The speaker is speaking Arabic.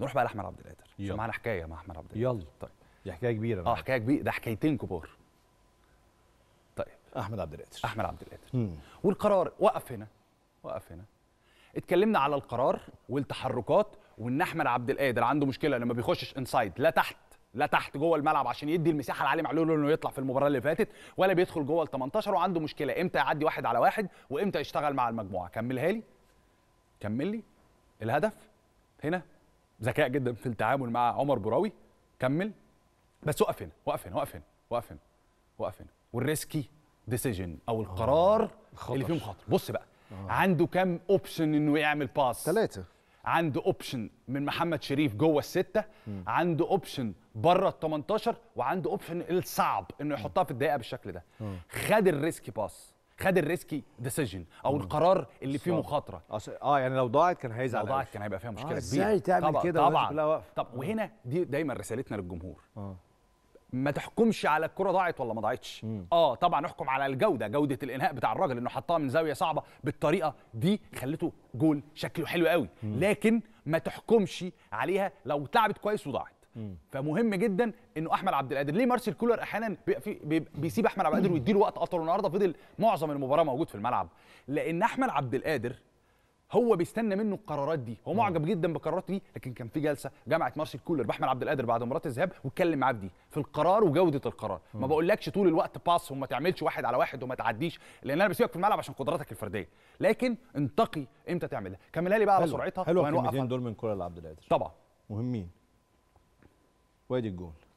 نروح بقى لاحمد عبد القادر عشان معانا حكايه مع احمد عبد القادر يلا طيب دي حكايه كبيره اه حكايه كبيره ده حكايتين كبار طيب احمد عبد القادر احمد عبد القادر والقرار وقف هنا وقف هنا اتكلمنا على القرار والتحركات وان احمد عبد القادر عنده مشكله لما بيخشش انسايد لا تحت لا تحت جوه الملعب عشان يدي المساحه لعلي معلول انه يطلع في المباراه اللي فاتت ولا بيدخل جوه ال 18 وعنده مشكله امتى يعدي واحد على واحد وامتى يشتغل مع المجموعه كملها لي كمل لي الهدف هنا ذكاء جدا في التعامل مع عمر براوي كمل بس وقف هنا وقف هنا وقف هنا وقف هنا وقف هنا والريسكي ديسيجن او آه، القرار خطر. اللي فيه مخاطر بص بقى آه. عنده كام اوبشن انه يعمل باس ثلاثه عنده اوبشن من محمد شريف جوه السته م. عنده اوبشن بره ال 18 وعنده اوبشن الصعب انه يحطها في الدقيقه بالشكل ده م. آه. خد الريسكي باس خد الريسكي ديسيجن او مم. القرار اللي فيه مخاطره اه يعني لو ضاعت كان هيزعل لو ضاعت كان هيبقى فيها مشكله آه، كبيره آه ازاي تعمل كده طبعا طب وهنا دي دايما رسالتنا للجمهور آه. ما تحكمش على الكره ضاعت ولا ما ضاعتش اه طبعا احكم على الجوده جوده الانهاء بتاع الراجل انه حطها من زاويه صعبه بالطريقه دي خلته جول شكله حلو قوي مم. لكن ما تحكمش عليها لو اتلعبت كويس وضاعت فمهم جدا انه احمد عبد القادر ليه مارسيل كولر احيانا بيسيب احمد عبد القادر ويديله وقت اطول النهارده فضل معظم المباراه موجود في الملعب لان احمد عبد القادر هو بيستنى منه القرارات دي هو معجب جدا بالقرارات دي لكن كان في جلسه جامعه مارسيل كولر باحمد عبد القادر بعد مباراه الذهاب واتكلم معاه دي في القرار وجوده القرار ما بقولكش طول الوقت باص وما تعملش واحد على واحد وما تعديش لان انا بسيبك في الملعب عشان قدراتك الفرديه لكن انتقي امتى تعمل ده كملها لي بقى على سرعتها حلو دول من كولر لعبد القادر طبعا مهمين where did you go?